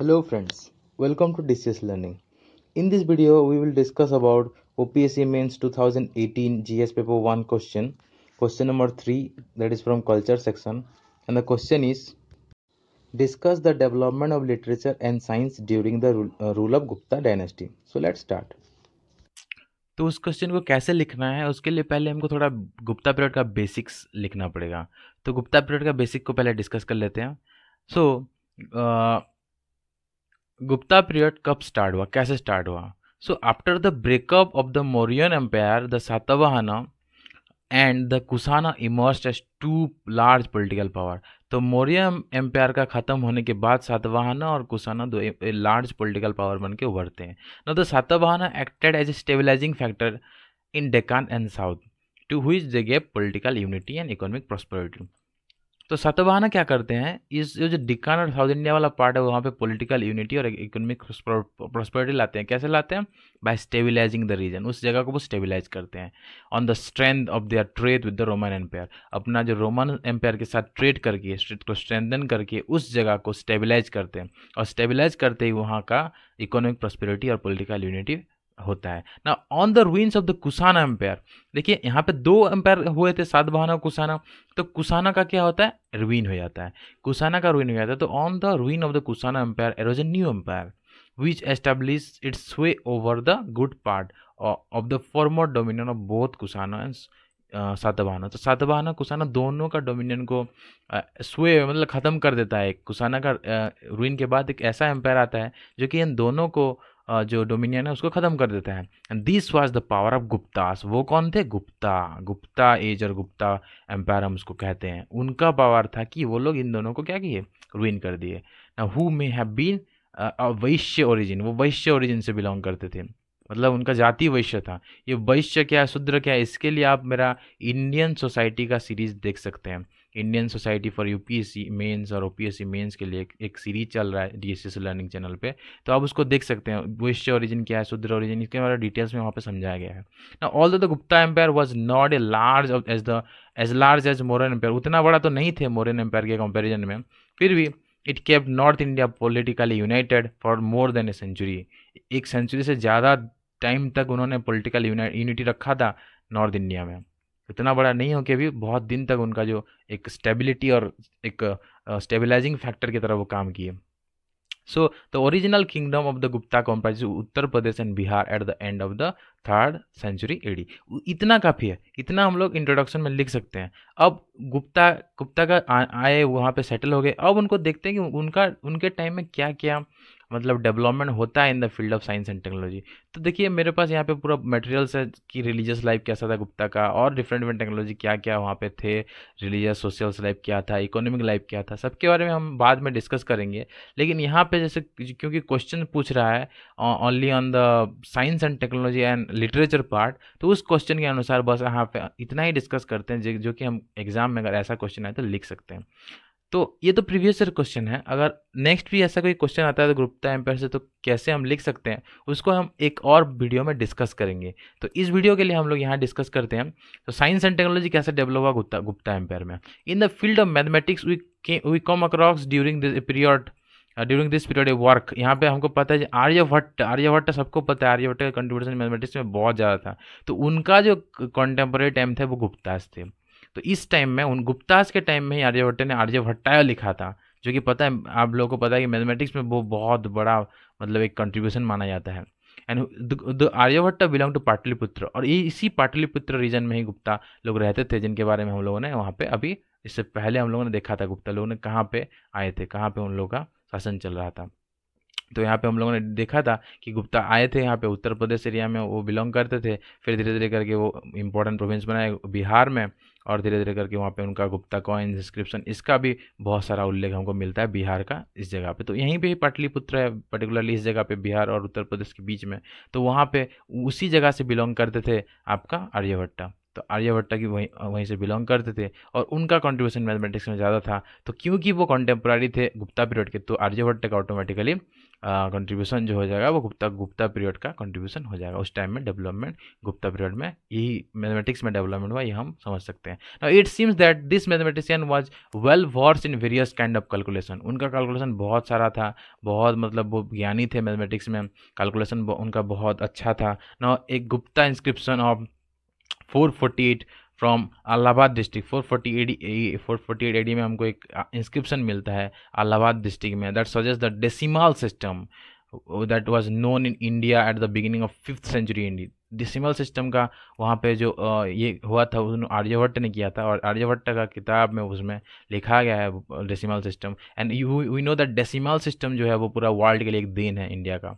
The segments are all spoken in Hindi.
Hello friends, welcome to DCS Learning. In this video, we will discuss about opsc Mains 2018 GS Paper 1 question, question number 3 that is from culture section and the question is discuss the development of literature and science during the rule uh, rule of Gupta dynasty. So let's start. तो उस क्वेश्चन को कैसे लिखना है उसके लिए पहले हमको थोड़ा गुप्ता पीरियड का बेसिक्स लिखना पड़ेगा तो गुप्ता पीरियड का बेसिक को पहले डिस्कस कर लेते हैं सो so, गुप्ता पीरियड कब स्टार्ट हुआ कैसे स्टार्ट हुआ so after the breakup of the Mauryan empire the Satavahana and the Kushana emerge as two large political power तो मौर्य एम्पायर का ख़त्म होने के बाद सातवाहना और कुसाना दो लार्ज पोलिटिकल पावर बन के उभरते हैं न the Satavahana acted as a stabilising factor in Deccan and south टू हुई they gave political unity and economic prosperity तो सतवाहना क्या करते हैं इस जो डिक्कान और साउथ इंडिया वाला पार्ट है वहाँ पे पॉलिटिकल यूनिटी और इकोनॉमिक प्रोस्पेरिटी लाते हैं कैसे लाते हैं बाय स्टेबिलाइजिंग द रीजन उस जगह को वो स्टेबिलाइज करते हैं on the strength of their trade with the Roman empire अपना जो रोमन एम्पायर के साथ ट्रेड करके स्ट्रेट को स्ट्रेंथन करके उस जगह को स्टेबिलाइज करते हैं और स्टेबिलाइज करते ही वहाँ का इकोनॉमिक प्रोस्पेरिटी और पोलिटिकल यूनिटी होता है ना on the ruins of the Kusana empire देखिए यहाँ पे दो एम्पायर हुए थे सात और कुसाना तो कुसाना का क्या होता है रुइन हो जाता है कुसाना का रुइन हो जाता है तो on the ruin of the Kusana empire was a new empire which establish its sway over the good part of the former dominion of both Kusana and Satavahana तो सातवाहना कुसाना दोनों का डोमिनियन को स्वे uh, मतलब ख़त्म कर देता है एक कुसाना का रुइन uh, के बाद एक ऐसा एम्पायर आता है जो कि इन दोनों को जो डोमिनियन है उसको ख़त्म कर देता है and this was the power of Guptas वो कौन थे गुप्ता गुप्ता एज और गुप्ता एम्पायर हम उसको कहते हैं उनका पावर था कि वो लोग इन दोनों को क्या किए रुइन कर दिए who may have been Vaishya origin वो वैश्य ओरिजिन से बिलोंग करते थे मतलब उनका जाति वैश्य था ये वैश्य क्या है शूद्र क्या है इसके लिए आप मेरा इंडियन सोसाइटी का सीरीज़ देख सकते हैं Indian society for UPSC mains और ओपीएससी मेंस के लिए एक सीरीज चल रहा है डीएसएस लर्निंग चैनल पे तो आप उसको देख सकते हैं वेस्ट ओरिजिन क्या है शुद्र ओरिजिन इसके बारे में डिटेल्स में वहाँ पर समझाया गया है ना all the Gupta empire was not a large as the as large as Mauryan empire उतना बड़ा तो नहीं थे मोरन एम्पायर के कंपेरिजन में फिर भी it kept north India politically united for more than a century एक सेंचुरी से ज़्यादा टाइम तक उन्होंने पोलिटिकल यूनिटी रखा था नॉर्थ इंडिया में इतना बड़ा नहीं हो कि अभी बहुत दिन तक उनका जो एक स्टेबिलिटी और एक स्टेबलाइजिंग फैक्टर की तरह वो काम किए so the original kingdom of the Gupta comprise Uttar Pradesh and Bihar at the end of the third century AD इतना काफ़ी है इतना हम लोग इंट्रोडक्शन में लिख सकते हैं अब गुप्ता गुप्ता का आए वहाँ पे सेटल हो गए अब उनको देखते हैं कि उनका उनके टाइम में क्या क्या मतलब डेवलपमेंट होता है in the field of science and technology तो देखिए मेरे पास यहाँ पे पूरा मटेरियल्स है कि रिलीजियस लाइफ कैसा था गुप्ता का और डिफरेंट डिफरेंट टेक्नोलॉजी क्या क्या वहाँ पे थे रिलीजियस सोशल्स लाइफ क्या था इकोनॉमिक लाइफ क्या था सबके बारे में हम बाद में डिस्कस करेंगे लेकिन यहाँ पर जैसे क्योंकि क्वेश्चन पूछ रहा है only on the science and technology and literature part तो उस क्वेश्चन के अनुसार बस यहाँ पे इतना ही डिस्कस करते हैं जो कि हम एग्जाम में अगर ऐसा क्वेश्चन आए तो लिख सकते हैं तो ये तो प्रीवियस ईयर क्वेश्चन है अगर नेक्स्ट भी ऐसा कोई क्वेश्चन आता है तो ग्रुप टाइम पर से तो कैसे हम लिख सकते हैं उसको हम एक और वीडियो में डिस्कस करेंगे तो इस वीडियो के लिए हम लोग यहाँ डिस्कस करते हैं तो साइंस एंड टेक्नोलॉजी कैसे डेवलप हुआ गुप्ता गुप्ता एम्पायर में in the field of mathematics we we come across during this period during this period work यहाँ पे हमको पता है आर्यभट्ट आर्यभट्ट सबको पता है आर्यभट्ट का कंट्रीब्यूशन मैथमेटिक्स में बहुत ज़्यादा था तो उनका जो कॉन्टेम्प्रेरी टाइम था वो गुप्तास थे तो इस टाइम में उन गुप्तास के टाइम में ही आर्यभट्ट ने आर्यभट्टाया लिखा था जो कि पता है आप लोगों को पता है कि मैथमेटिक्स में वो बहुत बड़ा मतलब एक कंट्रीब्यूशन माना जाता है and the Aryabhatta belong to Pataliputra और ये इसी पाटलिपुत्र रीजन में ही गुप्ता लोग रहते थे जिनके बारे में हम लोगों ने वहाँ पे अभी इससे पहले हम लोगों ने देखा था गुप्ता लोगों ने कहाँ पे आए थे कहाँ पे उन लोगों का शासन चल रहा था तो यहाँ पे हम लोगों ने देखा था कि गुप्ता आए थे यहाँ पे उत्तर प्रदेश एरिया में वो बिलोंग करते थे फिर धीरे धीरे करके वो इम्पोर्टेंट प्रोविंस बनाए बिहार में और धीरे धीरे करके वहाँ पे उनका गुप्ता कॉइन इंस्क्रिप्शन इसका भी बहुत सारा उल्लेख हमको मिलता है बिहार का इस जगह पे तो यहीं पे पाटलिपुत्र है पर्टिकुलरली इस जगह पे बिहार और उत्तर प्रदेश के बीच में तो वहाँ पे उसी जगह से बिलोंग करते थे आपका आर्यभट्टा तो आर्यभट्ट की वहीं वहीं से बिलोंग करते थे और उनका कंट्रीब्यूशन मैथमेटिक्स में ज़्यादा था तो क्योंकि वो कॉन्टेम्प्रारी थे गुप्ता पीरियड के तो आर्यभट्ट का ऑटोमेटिकली कंट्रीब्यूशन जो हो जाएगा वो गुप्ता गुप्ता पीरियड का कंट्रीब्यूशन हो जाएगा उस टाइम में डेवलपमेंट गुप्ता पीरियड में यही मैथमेटिक्स में डेवलपमेंट हुआ ये हम समझ सकते हैं it seems that this mathematician was well versed in various kind of calculation उनका कैलकुलेशन बहुत सारा था बहुत मतलब वो ज्ञानी थे मैथमेटिक्स में कैलकुलेशन उनका बहुत अच्छा था ना एक Gupta inscription of 448 from Allahabad district 448 448 AD में हमको एक इंस्क्रिप्शन मिलता है अलाहाबाद डिस्ट्रिक्ट में that suggest the decimal system that was known in India at the beginning of fifth century India decimal system का वहाँ पे जो uh, ये हुआ था उसने आर्यभट्ट ने किया था और आर्यभट्ट का किताब में उसमें लिखा गया है decimal system and we know that decimal system जो है वो पूरा वर्ल्ड के लिए एक देन है इंडिया का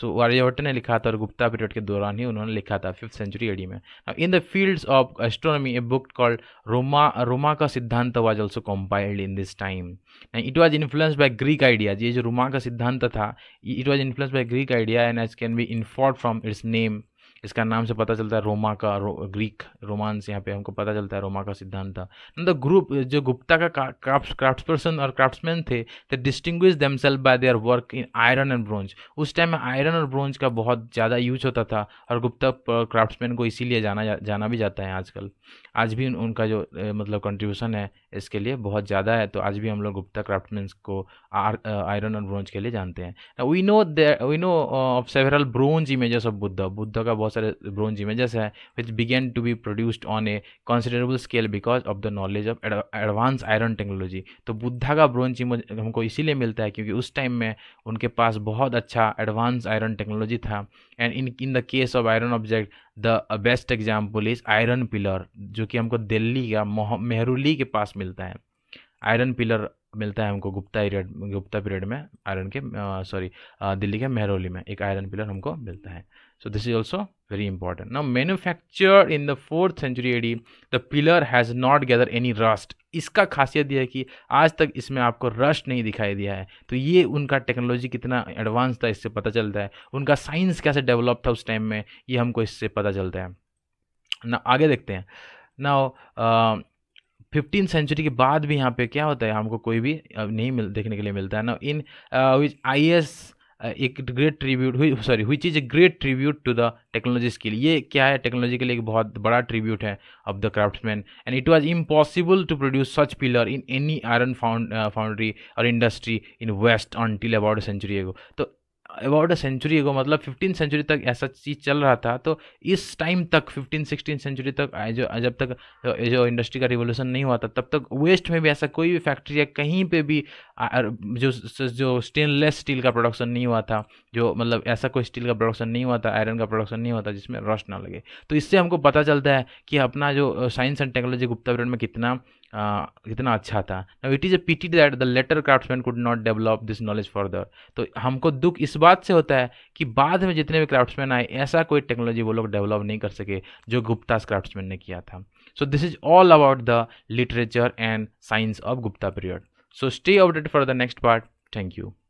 सो आर्यवर्तन ने लिखा था और गुप्ता पीरियड के दौरान ही उन्होंने लिखा था फिफ्थ सेंचुरी एडी में in the fields of astronomy a book called Roma Roma का Siddhanta was also compiled in this time and it was influence by Greek ideas ये जो रोमा का सिद्धांत था it was influence by Greek idea and as can be inferred from its name इसका नाम से पता चलता है रोमा का रो, ग्रीक रोमांस यहाँ पे हमको पता चलता है रोमा का सिद्धांत था द ग्रुप जो गुप्ता का क्राफ्ट क्राफ्ट पर्सन और क्राफ्ट्समैन थे the distinguished themselves by their work in iron and bronze उस टाइम में आयरन और ब्रोंज का बहुत ज़्यादा यूज होता था और गुप्ता क्राफ्ट्समैन को इसीलिए जाना जा, जाना भी जाता है आजकल आज भी उन, उनका जो मतलब कंट्रीब्यूशन है इसके लिए बहुत ज़्यादा है तो आज भी हम लोग गुप्ता क्राफ्टमैन को आयरन और ब्रोंज के लिए जानते हैं we know we know of several bronze images of Buddha Buddha का बहुत बहुत सारे ब्रोंज इमेजेस हैं which began to be produced on a considerable scale because of the knowledge of advance iron technology तो बुद्धा का ब्रोंज इमेज हमको इसीलिए मिलता है क्योंकि उस टाइम में उनके पास बहुत अच्छा एडवांस आयरन टेक्नोलॉजी था and in in the case of iron object the best example is iron pillar जो कि हमको दिल्ली का मेहरुली के पास मिलता है आयरन पिलर मिलता है हमको गुप्ता पीरियड गुप्ता पीरियड में आयरन के सॉरी दिल्ली के मेहरौली में एक आयरन पिलर हमको मिलता है so this is also very important ना manufactured in the fourth century AD the pillar has not gather any rust इसका खासियत यह है कि आज तक इसमें आपको रस्ट नहीं दिखाई दिया है तो ये उनका टेक्नोलॉजी कितना एडवांस था इससे पता चलता है उनका साइंस कैसे डेवलप था उस टाइम में ये हमको इससे पता चलता है ना आगे देखते हैं ना फिफ्टीन सेंचुरी के बाद भी यहाँ पे क्या होता है हमको कोई भी नहीं मिल देखने के लिए मिलता है ना इन विच आई एस एक ग्रेट ट्रिब्यूट सॉरी हुई चीज़ a great tribute to the technology skill ये क्या है टेक्नोलॉजी के लिए एक बहुत बड़ा ट्रिब्यूट है of the craftsman and it was impossible to produce such pillar in any iron found foundry और industry in west on till about century को तो अबाउट अ सेंचुरी को मतलब फिफ्टीन सेंचुरी तक ऐसा चीज़ चल रहा था तो इस टाइम तक फिफ्टीन सिक्सटीन सेंचुरी तक जो जब तक जो इंडस्ट्री का रिवोल्यूशन नहीं हुआ था तब तक वेस्ट में भी ऐसा कोई भी फैक्ट्री या कहीं पे भी जो जो स्टेनलेस स्टील का प्रोडक्शन नहीं हुआ था जो मतलब ऐसा कोई स्टील का प्रोडक्शन नहीं हुआ था आयरन का प्रोडक्शन नहीं हुआ था जिसमें रस्ट ना लगे तो इससे हमको पता चलता है कि अपना जो साइंस एंड टेक्नोलॉजी गुप्ता ब्रेड में कितना कितना अच्छा था now it is a pity that the later craftsman could not develop this knowledge further तो हमको दुख इस बात से होता है कि बाद में जितने भी क्राफ्ट्समैन आए ऐसा कोई टेक्नोलॉजी वो लोग डेवलप नहीं कर सके जो गुप्तास क्राफ्ट्समैन ने किया था so this is all about the literature and science of Gupta period so stay update for the next part thank you